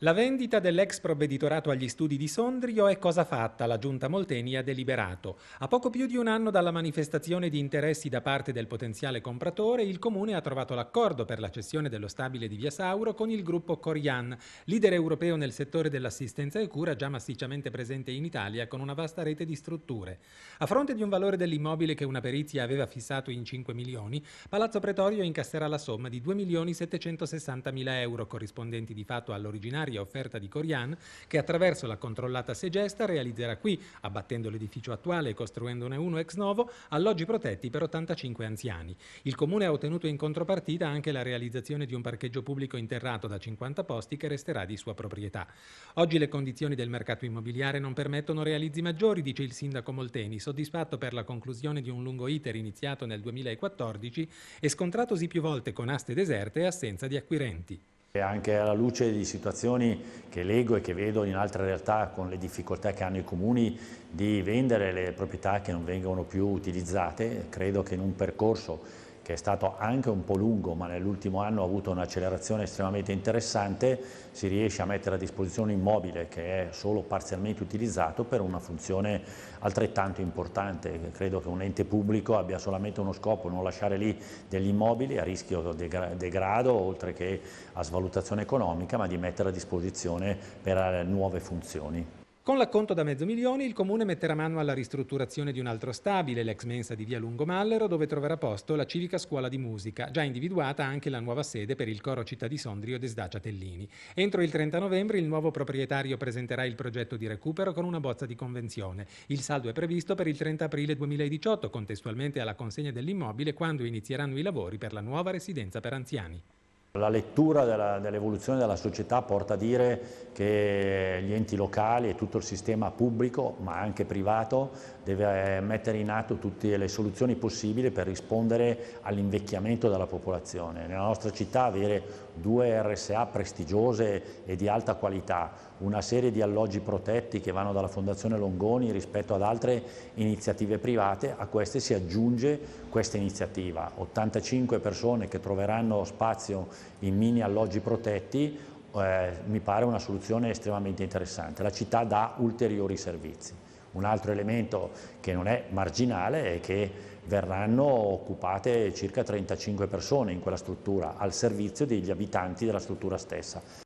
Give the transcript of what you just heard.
La vendita dell'ex provveditorato agli studi di Sondrio è cosa fatta, la giunta Molteni ha deliberato. A poco più di un anno dalla manifestazione di interessi da parte del potenziale compratore, il comune ha trovato l'accordo per la cessione dello stabile di Via Sauro con il gruppo Corian, leader europeo nel settore dell'assistenza e cura già massicciamente presente in Italia con una vasta rete di strutture. A fronte di un valore dell'immobile che una perizia aveva fissato in 5 milioni, Palazzo Pretorio incasserà la somma di 2 milioni 760 mila euro corrispondenti di fatto all'originale straordinaria offerta di Corian che attraverso la controllata segesta realizzerà qui, abbattendo l'edificio attuale e costruendone uno ex novo, alloggi protetti per 85 anziani. Il Comune ha ottenuto in contropartita anche la realizzazione di un parcheggio pubblico interrato da 50 posti che resterà di sua proprietà. Oggi le condizioni del mercato immobiliare non permettono realizzi maggiori, dice il sindaco Molteni, soddisfatto per la conclusione di un lungo iter iniziato nel 2014 e scontratosi più volte con aste deserte e assenza di acquirenti. Anche alla luce di situazioni che leggo e che vedo in altre realtà con le difficoltà che hanno i comuni di vendere le proprietà che non vengono più utilizzate, credo che in un percorso che è stato anche un po' lungo, ma nell'ultimo anno ha avuto un'accelerazione estremamente interessante, si riesce a mettere a disposizione un immobile che è solo parzialmente utilizzato per una funzione altrettanto importante. Credo che un ente pubblico abbia solamente uno scopo, non lasciare lì degli immobili a rischio degrado, oltre che a svalutazione economica, ma di mettere a disposizione per eh, nuove funzioni. Con l'acconto da mezzo milione il comune metterà mano alla ristrutturazione di un altro stabile, l'ex mensa di via Lungomallero, dove troverà posto la civica scuola di musica, già individuata anche la nuova sede per il coro Città di Sondrio ed Tellini. Entro il 30 novembre il nuovo proprietario presenterà il progetto di recupero con una bozza di convenzione. Il saldo è previsto per il 30 aprile 2018, contestualmente alla consegna dell'immobile, quando inizieranno i lavori per la nuova residenza per anziani. La lettura dell'evoluzione dell della società porta a dire che gli enti locali e tutto il sistema pubblico, ma anche privato, deve eh, mettere in atto tutte le soluzioni possibili per rispondere all'invecchiamento della popolazione. Nella nostra città avere due RSA prestigiose e di alta qualità, una serie di alloggi protetti che vanno dalla Fondazione Longoni rispetto ad altre iniziative private, a queste si aggiunge questa iniziativa. 85 persone che troveranno spazio in mini alloggi protetti eh, mi pare una soluzione estremamente interessante. La città dà ulteriori servizi. Un altro elemento che non è marginale è che verranno occupate circa 35 persone in quella struttura al servizio degli abitanti della struttura stessa.